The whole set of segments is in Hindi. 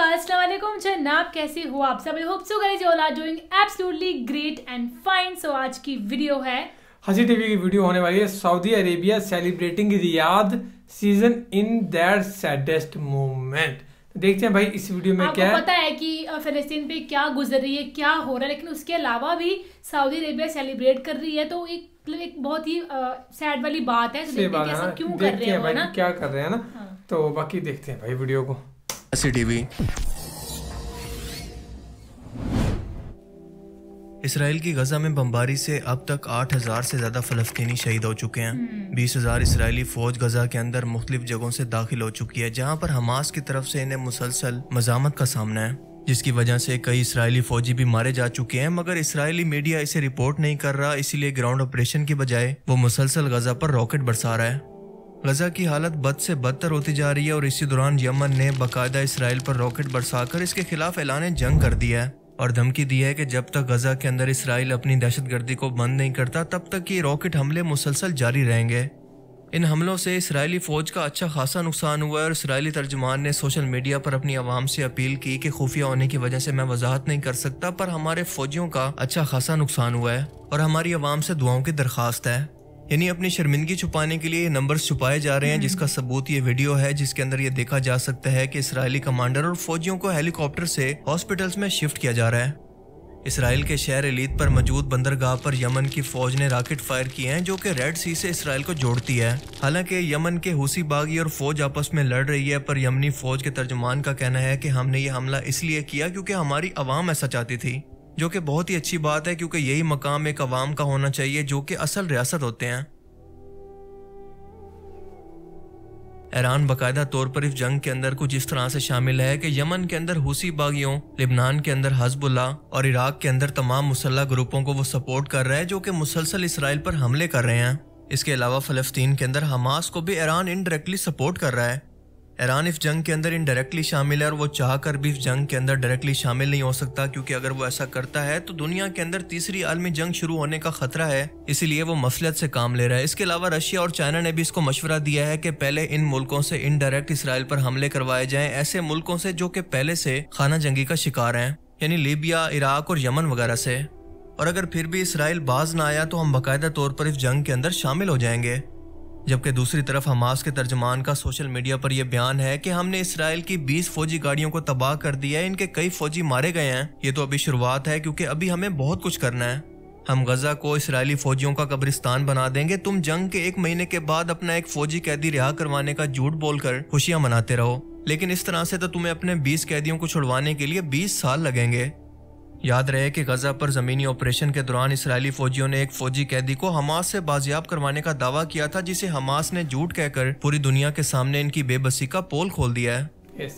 असलम जनाब कैसे हो आप सब hope so guys you are doing absolutely great and fine so आज की वीडियो है हंसी टीवी की वीडियो होने वाली है Saudi Arabia celebrating Riyadh season in their saddest moment देखते हैं भाई इस वीडियो में क्या पता है कि फिलिस्तीन पे क्या गुजर रही है क्या हो रहा है लेकिन उसके अलावा भी सऊदी अरेबिया सेलिब्रेट कर रही है तो एक मतलब एक बहुत ही सैड वाली बात है तो देखते हैं हाँ। क्यों कर रहे हैं ना क्या कर रहे हैं ना हाँ। तो बाकी देखते हैं भाई वीडियो को टीवी इसराइल की गजा में बमबारी से अब तक 8000 से ज़्यादा फ़लस्तीनी शहीद हो चुके हैं 20000 हम्म। इसराइली फ़ौज गजा के अंदर मुख्तलिफ जगहों से दाखिल हो चुकी है जहां पर हमास की तरफ से इन्हें मुसलसल मजामत का सामना है जिसकी वजह से कई इसराइली फौजी भी मारे जा चुके हैं मगर इसराइली मीडिया इसे रिपोर्ट नहीं कर रहा इसीलिए ग्राउंड ऑपरेशन के बजाय वो मुसलसल गजा पर रॉकेट बरसा रहा है गजा की हालत बद से बदतर होती जा रही है और इसी दौरान यमन ने बाकायदा इसराइल पर रॉकेट बरसाकर इसके खिलाफ ऐलान जंग कर दिया है और धमकी दी है कि जब तक गजा के अंदर इसराइल अपनी दहशतगर्दी को बंद नहीं करता तब तक ये रॉकेट हमले मुसलसल जारी रहेंगे इन हमलों से इसराइली फ़ौज का अच्छा खासा नुकसान हुआ है और इसराइली तर्जमान ने सोशल मीडिया पर अपनी आवाम से अपील की कि खुफिया होने की वजह से मैं वजाहत नहीं कर सकता पर हमारे फौजियों का अच्छा खासा नुकसान हुआ है और हमारी आवाम से दुआओं की दरख्वास्त है यानी अपनी शर्मिंदगी छुपाने के लिए नंबर छुपाए जा रहे हैं हम्म। जिसका सबूत ये वीडियो है जिसके अंदर ये देखा जा सकता है कि इसराइली कमांडर और फौजियों को हेलीकॉप्टर से हॉस्पिटल्स में शिफ्ट किया जा रहा है इसराइल के शहर एलीत पर मौजूद बंदरगाह पर यमन की फौज ने रॉकेट फायर किए हैं जो कि रेड सी से इसराइल को जोड़ती है हालांकि यमन के हुसी बागी और फौज आपस में लड़ रही है पर यमनी फौज के तर्जमान का कहना है कि हमने ये हमला इसलिए किया क्योंकि हमारी आवाम ऐसा चाहती थी जो कि बहुत ही अच्छी बात है क्योंकि यही मकाम एक अवाम का होना चाहिए जो कि असल रियासत होते हैं ईरान बाकायदा तौर पर इस जंग के अंदर कुछ इस तरह से शामिल है कि यमन के अंदर हुसी बागियों लिबनान के अंदर हजबुल्ला और इराक के अंदर तमाम मुसल्ह ग्रुपों को वो सपोर्ट कर रहे हैं जो कि मुसलसल इसराइल पर हमले कर रहे हैं इसके अलावा फलस्तीन के अंदर हमास को भी ईरान इनडायरेक्टली सपोर्ट कर रहा है ईरान इस जंग के अंदर इनडायरेक्टली शामिल है और वो चाह कर भी इस जंग के अंदर डायरेक्टली शामिल नहीं हो सकता क्योंकि अगर वो ऐसा करता है तो दुनिया के अंदर तीसरी आलमी जंग शुरू होने का खतरा है इसीलिए वो मसलत से काम ले रहा है इसके अलावा रशिया और चाइना ने भी इसको मशवरा दिया है कि पहले इन मुल्कों से इनडायरेक्ट इसराइल पर हमले करवाए जाए ऐसे मुल्कों से जो कि पहले से खाना जंगी का शिकार है यानी लीबिया इराक और यमन वगैरह से और अगर फिर भी इसराइल बाज ना आया तो हम बाकायदा तौर पर इस जंग के अंदर शामिल हो जाएंगे जबकि दूसरी तरफ हमास के तर्जमान का सोशल मीडिया पर यह बयान है कि हमने इसराइल की 20 फौजी गाड़ियों को तबाह कर दिया है इनके कई फौजी मारे गए हैं ये तो अभी शुरुआत है क्योंकि अभी हमें बहुत कुछ करना है हम गजा को इसराइली फौजियों का कब्रिस्तान बना देंगे तुम जंग के एक महीने के बाद अपना एक फौजी कैदी रिहा करवाने का झूठ बोलकर खुशियाँ मनाते रहो लेकिन इस तरह से तो तुम्हें अपने बीस कैदियों को छुड़वाने के लिए बीस साल लगेंगे याद रहे कि गजा पर जमीनी ऑपरेशन के दौरान इसराइली फौजियों ने एक फौजी कैदी को हमास से बाजियाब करवाने का दावा किया था जिसे हमास ने झूठ कहकर पूरी दुनिया के सामने इनकी बेबसी का पोल खोल दिया है yes.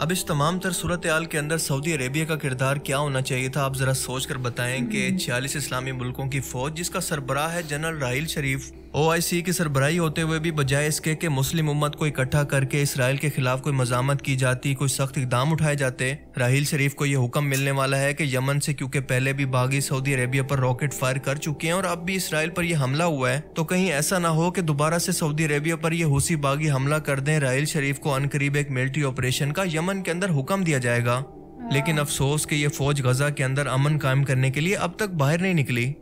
अब इस तमाम तर सूरत आल के अंदर सऊदी अरेबिया का किरदार क्या होना चाहिए था आप जरा सोच कर बताएं कि छियालीस इस्लामी मुल्कों की फौज जिसका सरबराह है जनरल राहल शरीफ ओआईसी की सरबराही होते हुए भी बजाय इसके कि मुस्लिम उम्मत को इकट्ठा करके इसराइल के खिलाफ कोई मजामत की जाती कोई सख्त इकदाम उठाए जाते राहील शरीफ को यह हुक्म मिलने वाला है कि यमन से क्योंकि पहले भी बागी सऊदी अरेबिया पर रॉकेट फायर कर चुके हैं और अब भी इसराइल पर यह हमला हुआ है तो कहीं ऐसा ना हो कि दोबारा से सऊदी अरेबिया पर यह हूसी बागी हमला कर दें राहील शरीफ को अनकरीब एक मिलिट्री ऑपरेशन का यमन के अंदर हुक्म दिया जाएगा लेकिन अफसोस कि ये फौज गजा के अंदर अमन कायम करने के लिए अब तक बाहर नहीं निकली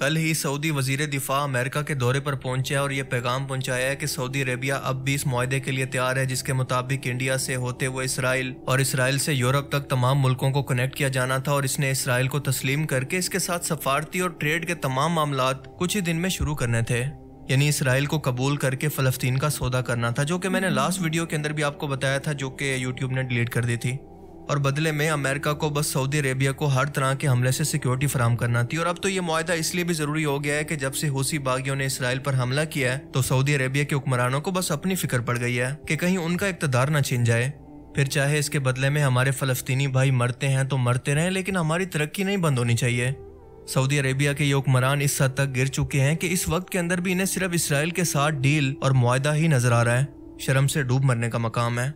कल ही सऊदी वजीर दिफा अमेरिका के दौरे पर पहुंचे और यह पैगाम पहुंचाया है कि सऊदी अरेबिया अब भी इस माहदे के लिए तैयार है जिसके मुताबिक इंडिया से होते हुए इसराइल और इसराइल से यूरोप तक तमाम मुल्कों को कनेक्ट किया जाना था और इसने इसराइल को तस्लीम करके इसके साथ सफारती और ट्रेड के तमाम मामला कुछ ही दिन में शुरू करने थे यानी इसराइल को कबूल करके फ़लस्तीन का सौदा करना था जो कि मैंने हम्म। लास्ट वीडियो के अंदर भी आपको बताया था जो कि यूट्यूब ने डिलीट कर दी थी और बदले में अमेरिका को बस सऊदी अरेबिया को हर तरह के हमले से सिक्योरिटी फराम करना थी और अब तो ये माहा इसलिए भी जरूरी हो गया है कि जब से हूसी बागियों ने इसराइल पर हमला किया है तो सऊदी अरेबिया के हुक्मरानों को बस अपनी फिक्र पड़ गई है कि कहीं उनका इकतदार न छीन जाए फिर चाहे इसके बदले में हमारे फलस्तीनी भाई मरते हैं तो मरते रहें लेकिन हमारी तरक्की नहीं बंद होनी चाहिए सऊदी अरेबिया के ये हुक्मरान इस हद तक गिर चुके हैं कि इस वक्त के अंदर भी इन्हें सिर्फ इसराइल के साथ डील और मुआदा ही नजर आ रहा है शर्म से डूब मरने का मकाम है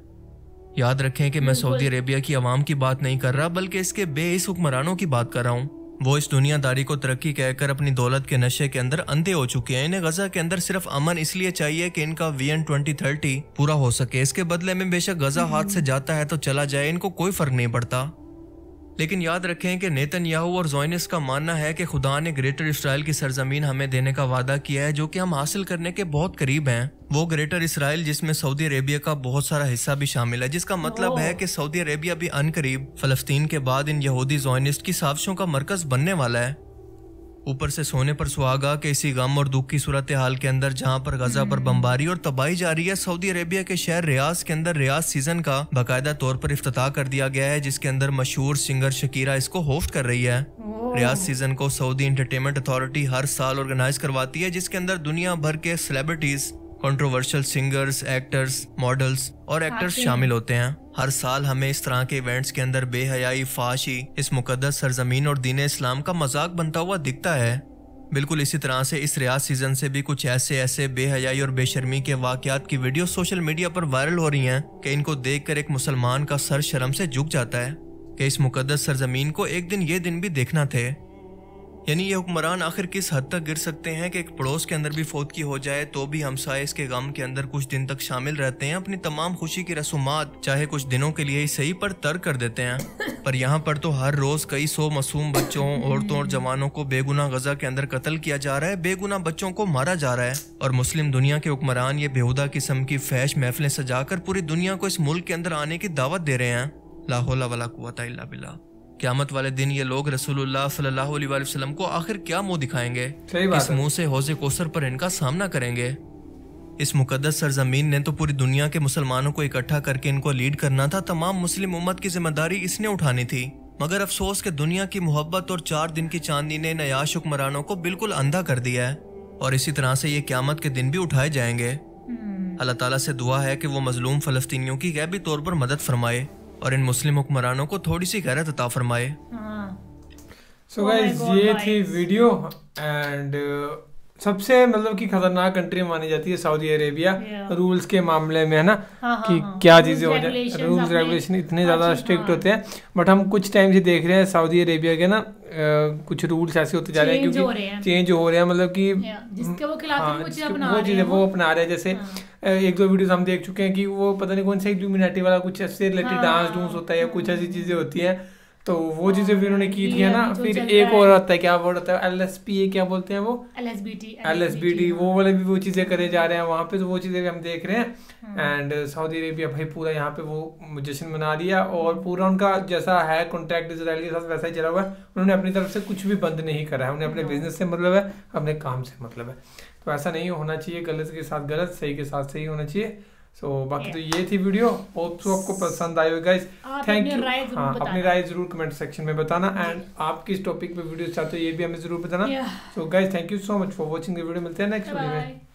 याद रखें कि मैं सऊदी अरेबिया की आवाम की बात नहीं कर रहा बल्कि इसके इस हुक्मरानों की बात कर रहा हूँ वो इस दुनियादारी को तरक्की कहकर अपनी दौलत के नशे के अंदर अंधे हो चुके हैं इन्हें गजा के अंदर सिर्फ अमन इसलिए चाहिए कि इनका वीएन ट्वेंटी थर्टी पूरा हो सके इसके बदले में बेशक गजा हम्म। हाथ से जाता है तो चला जाए इनको कोई फर्क नहीं पड़ता लेकिन याद रखें कि नेतन याहू और जोइनस का मानना है कि खुदा ने ग्रेटर इसराइल की सरजमीन हमें देने का वादा किया है जो कि हम हासिल करने के बहुत करीब हैं वो ग्रेटर इसराइल जिसमें सऊदी अरेबिया का बहुत सारा हिस्सा भी शामिल है जिसका मतलब है oh. कि सऊदी अरेबिया भी अनकरीब फलस्तीन के बाद इन यहूदी जोइनिस्ट की साजिशों का मरकज बनने वाला है ऊपर से सोने पर सुहागा के इसी गम और दुख की सूरत हाल के अंदर जहां पर गजा पर हम्म। बमबारी और तबाही जा रही है सऊदी अरेबिया के शहर रियाज के अंदर रियाज सीजन का बाकायदा तौर पर इफ्तः कर दिया गया है जिसके अंदर मशहूर सिंगर शकीरा इसको होस्ट कर रही है रियाज सीजन को सऊदी इंटरटेनमेंट अथॉरिटी हर साल ऑर्गेनाइज करवाती है जिसके अंदर दुनिया भर के celebrities controversial singers actors models और एक्टर्स हाँ शामिल होते हैं हर साल हमें इस तरह के इवेंट्स के अंदर बेहयाई फाशी इस मुकदस सरजमीन और दीन इस्लाम का मजाक बनता हुआ दिखता है बिल्कुल इसी तरह से इस रियाज सीजन से भी कुछ ऐसे ऐसे बेहयाई और बेशर्मी के वाकयात की वीडियो सोशल मीडिया पर वायरल हो रही हैं कि इनको देखकर एक मुसलमान का सर शर्म से झुक जाता है कि इस मुकदस सरजमीन को एक दिन ये दिन भी देखना थे यानी ये हुक्मरान आखिर किस हद तक गिर सकते हैं कि एक पड़ोस के अंदर भी की हो जाए तो भी हमसाए इसके गम के अंदर कुछ दिन तक शामिल रहते हैं अपनी तमाम खुशी की रसूमात चाहे कुछ दिनों के लिए ही सही पर तर कर देते हैं पर यहाँ पर तो हर रोज कई सौ मासूम बच्चों औरतों और जवानों को बेगुना गजा के अंदर कत्ल किया जा रहा है बेगुना बच्चों को मारा जा रहा है और मुस्लिम दुनिया के हुक्मरान ये बेहुदा किस्म की फैश महफिलें कर पूरी दुनिया को इस मुल्क के अंदर आने की दावत दे रहे हैं लाहौल वाला कुआ बिल्ला क्यामत वाले दिन ये लोग रसूलुल्लाह को आखिर क्या मुँह दिखाएंगे इस मुँह से हौजे कोसर पर इनका सामना करेंगे इस मुकदस सरजमीन ने तो पूरी दुनिया के मुसलमानों को इकट्ठा करके इनको लीड करना था तमाम मुस्लिम उम्मत की जिम्मेदारी इसने उठानी थी मगर अफसोस के दुनिया की मोहब्बत और चार दिन की चांदनी ने नयाश हुक्मरानों को बिल्कुल अंधा कर दिया है और इसी तरह से ये क्यामत के दिन भी उठाए जाएंगे हम्म। अल्लाह ताला से दुआ है कि वो मजलूम फलस्तियों की गैबी तौर पर मदद फरमाए और इन मुस्लिम हुक्मरानों को थोड़ी सी गैरत अता फरमाए सो हाँ। गाइस oh ये थी वीडियो एंड सबसे मतलब कि खतरनाक कंट्री मानी जाती है सऊदी अरेबिया रूल्स के मामले में है ना हाँ, हाँ, कि हाँ। क्या चीज़ें हो जाए रूल्स रेगुलेशन इतने ज़्यादा स्ट्रिक्ट अच्छा, होते हैं बट हम कुछ टाइम से देख रहे हैं सऊदी अरेबिया के ना कुछ रूल्स ऐसे होते जा रहे हैं क्योंकि चेंज हो रहे हैं मतलब की वो चीज़ें वो अपना रहे हैं जैसे एक दो वीडियोस हम देख चुके हैं कि वो पता नहीं कौन सा वाला कुछ ऐसे रिलेटेड डांस डूंस होता है या कुछ ऐसी चीज़ें होती हैं तो वो चीजें भी उन्होंने की थी ना तो फिर एक और आता है क्या वर्ड आता है एल एस पी ए क्या बोलते हैं वो L S B T L S B T वो वाले भी वो चीजें करे जा रहे हैं वहाँ पे तो वो चीजें भी हम देख रहे हैं एंड सऊदी अरेबिया भाई पूरा यहाँ पे वो जश्न मना दिया और पूरा उनका जैसा है कॉन्ट्रैक्ट इसराइल के साथ वैसा ही चला हुआ है उन्होंने अपनी तरफ से कुछ भी बंद नहीं करा है उन्हें अपने बिजनेस हाँ। से मतलब है अपने काम से मतलब है तो ऐसा नहीं होना चाहिए गलत के साथ गलत सही के साथ सही होना चाहिए सो so, बाकी yeah. तो ये थी वीडियो और तो आपको पसंद आई होगी गाइस थैंक यू हाँ अपनी राय जरूर कमेंट सेक्शन में बताना एंड आप किस टॉपिक पे वीडियो चाहते हो ये भी हमें जरूर बताना so guys thank you so much for watching the video मिलते हैं नेक्स्ट वीडियो में